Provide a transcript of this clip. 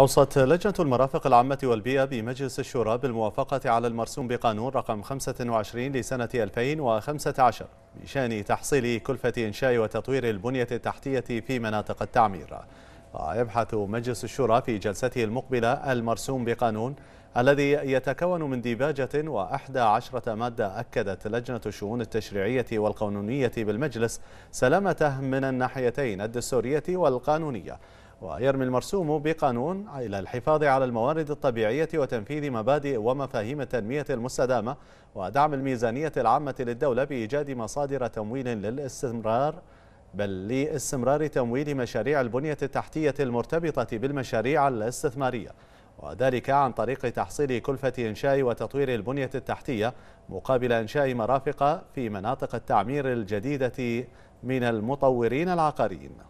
أوصت لجنة المرافق العامة والبيئة بمجلس الشورى بالموافقة على المرسوم بقانون رقم 25 لسنة 2015 بشأن تحصيل كلفة إنشاء وتطوير البنية التحتية في مناطق التعمير ويبحث مجلس الشورى في جلسته المقبلة المرسوم بقانون الذي يتكون من ديباجة وأحدى عشرة مادة أكدت لجنة الشؤون التشريعية والقانونية بالمجلس سلامته من الناحيتين الدستورية والقانونية ويرمي المرسوم بقانون إلى الحفاظ على الموارد الطبيعية وتنفيذ مبادئ ومفاهيم التنمية المستدامة ودعم الميزانية العامة للدولة بإيجاد مصادر تمويل للاستمرار بل لاستمرار تمويل مشاريع البنية التحتية المرتبطة بالمشاريع الاستثمارية وذلك عن طريق تحصيل كلفة إنشاء وتطوير البنية التحتية مقابل إنشاء مرافق في مناطق التعمير الجديدة من المطورين العقاريين